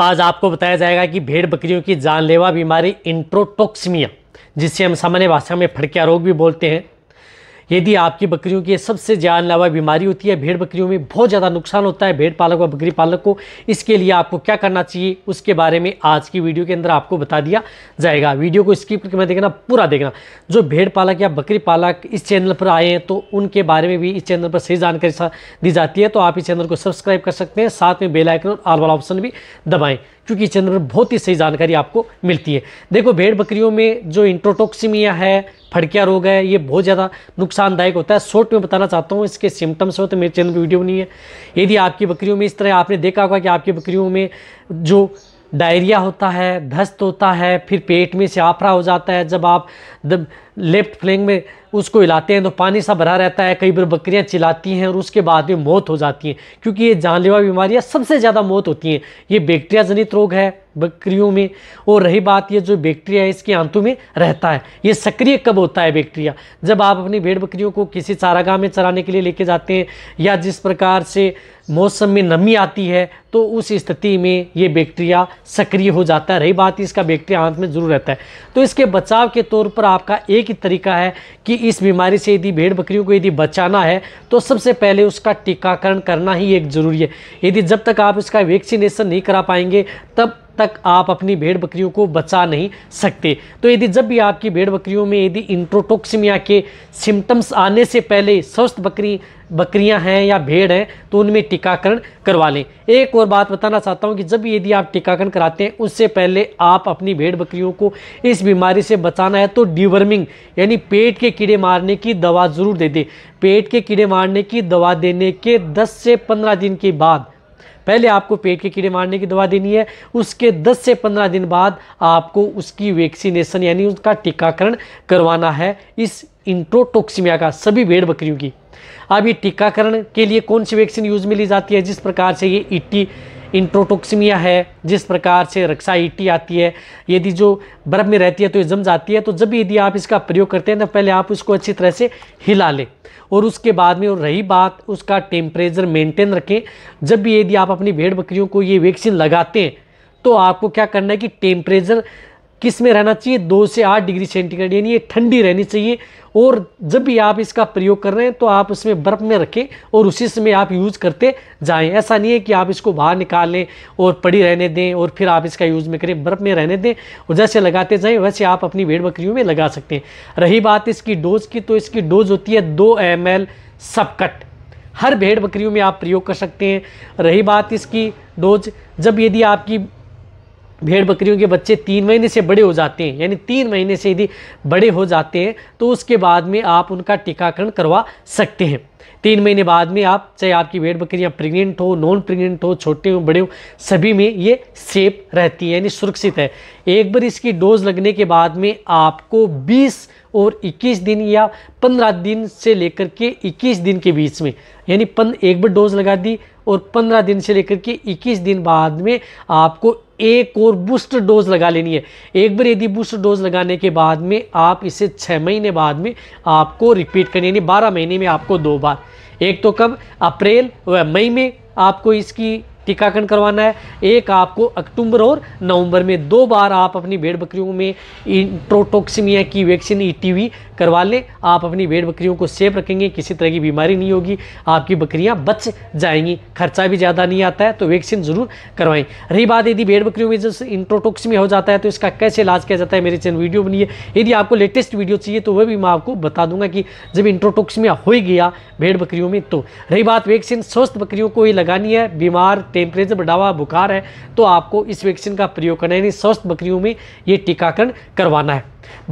आज आपको बताया जाएगा कि भेड़ बकरियों की जानलेवा बीमारी इंट्रोटोक्समिया जिसे हम सामान्य भाषा में फड़किया रोग भी बोलते हैं यदि आपकी बकरियों की सबसे जानलेवा बीमारी होती है भेड़ बकरियों में बहुत ज़्यादा नुकसान होता है भेड़ पालक व बकरी पालक को इसके लिए आपको क्या करना चाहिए उसके बारे में आज की वीडियो के अंदर आपको बता दिया जाएगा वीडियो को स्किप करके मैं देखना पूरा देखना जो भेड़ पालक या बकरी पालक इस चैनल पर आए हैं तो उनके बारे में भी इस चैनल पर सही जानकारी दी जाती है तो आप इस चैनल को सब्सक्राइब कर सकते हैं साथ में बेलाइकन और आल वाला ऑप्शन भी दबाएँ क्योंकि इसके अंदर बहुत ही सही जानकारी आपको मिलती है देखो भेड़ बकरियों में जो इंट्रोटोक्सीमिया है फड़किया रोग है ये बहुत ज़्यादा नुकसानदायक होता है शॉर्ट में बताना चाहता हूँ इसके सिम्टम्स हो तो मेरे चैनल पर वीडियो नहीं है यदि आपकी बकरियों में इस तरह आपने देखा होगा कि आपकी बकरियों में जो डायरिया होता है धस्त होता है फिर पेट में से आफरा हो जाता है जब आप दब, लेफ्ट फ्लैंग में उसको हिलाते हैं तो पानी सा भरा रहता है कई बार बकरियां चिलती हैं और उसके बाद में मौत हो जाती है क्योंकि ये जानलेवा बीमारियाँ सबसे ज़्यादा मौत होती हैं ये बैक्टीरिया जनित रोग है बकरियों में और रही बात ये जो बैक्टीरिया है इसके आंतों में रहता है ये सक्रिय कब होता है बैक्टीरिया जब आप अपनी भेड़ बकरियों को किसी चारागाह में चराने के लिए लेके जाते हैं या जिस प्रकार से मौसम में नमी आती है तो उस स्थिति में ये बैक्टीरिया सक्रिय हो जाता है रही बात इसका बैक्टीरिया आंत में जरूर रहता है तो इसके बचाव के तौर पर आपका एक ही तरीका है कि इस बीमारी से यदि भेड़ बकरियों को यदि बचाना है तो सबसे पहले उसका टीकाकरण करना ही एक जरूरी है यदि जब तक आप इसका वैक्सीनेशन नहीं करा पाएंगे तब तक आप अपनी भेड़ बकरियों को बचा नहीं सकते तो यदि जब भी आपकी भेड़ बकरियों में यदि इंट्रोटोक्सिमिया के सिम्टम्स आने से पहले स्वस्थ बकरी बकरियां हैं या भेड़ हैं तो उनमें टीकाकरण करवा लें एक और बात बताना चाहता हूं कि जब यदि आप टीकाकरण कराते हैं उससे पहले आप अपनी भेड़ बकरियों को इस बीमारी से बचाना है तो डिवर्मिंग यानी पेट के कीड़े मारने की दवा ज़रूर दे दें पेट के कीड़े मारने की दवा देने के दस से पंद्रह दिन के बाद पहले आपको पेट के कीड़े मारने की दवा देनी है उसके 10 से 15 दिन बाद आपको उसकी वैक्सीनेशन यानी उसका टीकाकरण करवाना है इस इंट्रोटोक्सीमिया का सभी भेड़ बकरियों की अब ये टीकाकरण के लिए कौन सी वैक्सीन यूज़ में ली जाती है जिस प्रकार से ये इट्टी इंट्रोटोक्सिमिया है जिस प्रकार से रक्साइटी आती है यदि जो बर्फ़ में रहती है तो ये जम जाती है तो जब यदि आप इसका प्रयोग करते हैं तो पहले आप उसको अच्छी तरह से हिला लें और उसके बाद में और रही बात उसका टेम्परेचर मेंटेन रखें जब भी यदि आप अपनी भेड़ बकरियों को ये वैक्सीन लगाते हैं तो आपको क्या करना है कि टेम्परेचर किस में रहना चाहिए दो से आठ डिग्री सेंटीग्रेड यानी ये ठंडी रहनी चाहिए और जब भी आप इसका प्रयोग कर रहे हैं तो आप उसमें बर्फ़ में रखें और उसी समय आप यूज़ करते जाएं ऐसा नहीं है कि आप इसको बाहर निकाल लें और पड़ी रहने दें और फिर आप इसका यूज़ में करें बर्फ़ में रहने दें और जैसे लगाते जाएं वैसे आप अपनी भेड़ बकरियों में लगा सकते हैं रही बात इसकी डोज की तो इसकी डोज होती है दो एम एल सबकट हर भेड़ बकरियों में आप प्रयोग कर सकते हैं रही बात इसकी डोज जब यदि आपकी भेड़ बकरियों के बच्चे तीन महीने से बड़े हो जाते हैं यानी तीन महीने से यदि बड़े हो जाते हैं तो उसके बाद में आप उनका टीकाकरण करवा सकते हैं तीन महीने बाद में आप चाहे आपकी भेड़ बकरियाँ प्रेग्नेंट हो नॉन प्रेग्नेंट हो छोटे हो बड़े हो सभी में ये सेफ रहती है यानी सुरक्षित है एक बार इसकी डोज लगने के बाद में आपको 20 और 21 दिन या 15 दिन से लेकर के 21 दिन के बीच में यानी पन एक बार डोज लगा दी और 15 दिन से लेकर के 21 दिन बाद में आपको एक और बूस्टर डोज लगा लेनी है एक बार यदि बूस्टर डोज लगाने के बाद में आप इसे छः महीने बाद में आपको रिपीट करनी यानी बारह महीने में आपको दो बार एक तो कब अप्रैल व मई में आपको इसकी टीकाकरण करवाना है एक आपको अक्टूबर और नवंबर में दो बार आप अपनी भेड़ बकरियों में प्रोटोक्सिमिया की वैक्सीन ईटीवी करवा लें आप अपनी भेड़ बकरियों को सेफ रखेंगे किसी तरह की बीमारी नहीं होगी आपकी बकरियां बच जाएंगी खर्चा भी ज़्यादा नहीं आता है तो वैक्सीन ज़रूर करवाएं रही बात यदि भेड़ बकरियों में जैसे इंट्रोटोक्सिमिया हो जाता है तो इसका कैसे इलाज किया जाता है मेरे चैनल वीडियो बनी है यदि आपको लेटेस्ट वीडियो चाहिए तो वह भी मैं आपको बता दूंगा कि जब इंट्रोटोक्सिमिया हो गया भेड़ बकरियों में तो रही बात वैक्सीन स्वस्थ बकरियों को ही लगानी है बीमार टेम्परेचर बढ़ावा बुखार है तो आपको इस वैक्सीन का प्रयोग करना है यानी स्वस्थ बकरियों में ये टीकाकरण करवाना है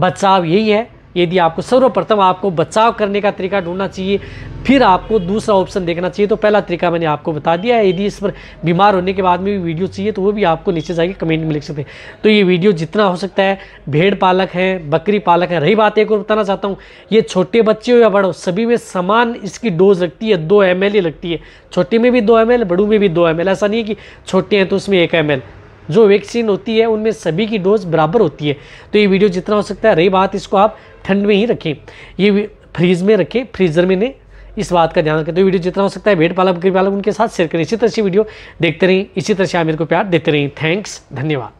बचाव यही है यदि आपको सर्वप्रथम आपको बचाव करने का तरीका ढूंढना चाहिए फिर आपको दूसरा ऑप्शन देखना चाहिए तो पहला तरीका मैंने आपको बता दिया है यदि इस पर बीमार होने के बाद में भी वीडियो चाहिए तो वो भी आपको नीचे जाके कमेंट में लिख सकते हैं तो ये वीडियो जितना हो सकता है भेड़ पालक हैं बकरी पालक हैं रही बात एक और बताना चाहता हूँ ये छोटे बच्चे हो या बड़ों सभी में समान इसकी डोज लगती है दो एम ही लगती है छोटे में भी दो एम एल बड़ू में भी दो एम ऐसा नहीं है कि छोटे हैं तो उसमें एक एम जो वैक्सीन होती है उनमें सभी की डोज बराबर होती है तो ये वीडियो जितना हो सकता है रही बात इसको आप ठंड में ही रखें ये फ्रीज में रखें फ्रीजर में नहीं इस बात का ध्यान रखें तो वीडियो जितना हो सकता है भेड़ पालक बकरी पालक उनके साथ शेयर करें इसी तरह से वीडियो देखते रहें इसी तरह से आमिर को प्यार देते रहें थैंक्स धन्यवाद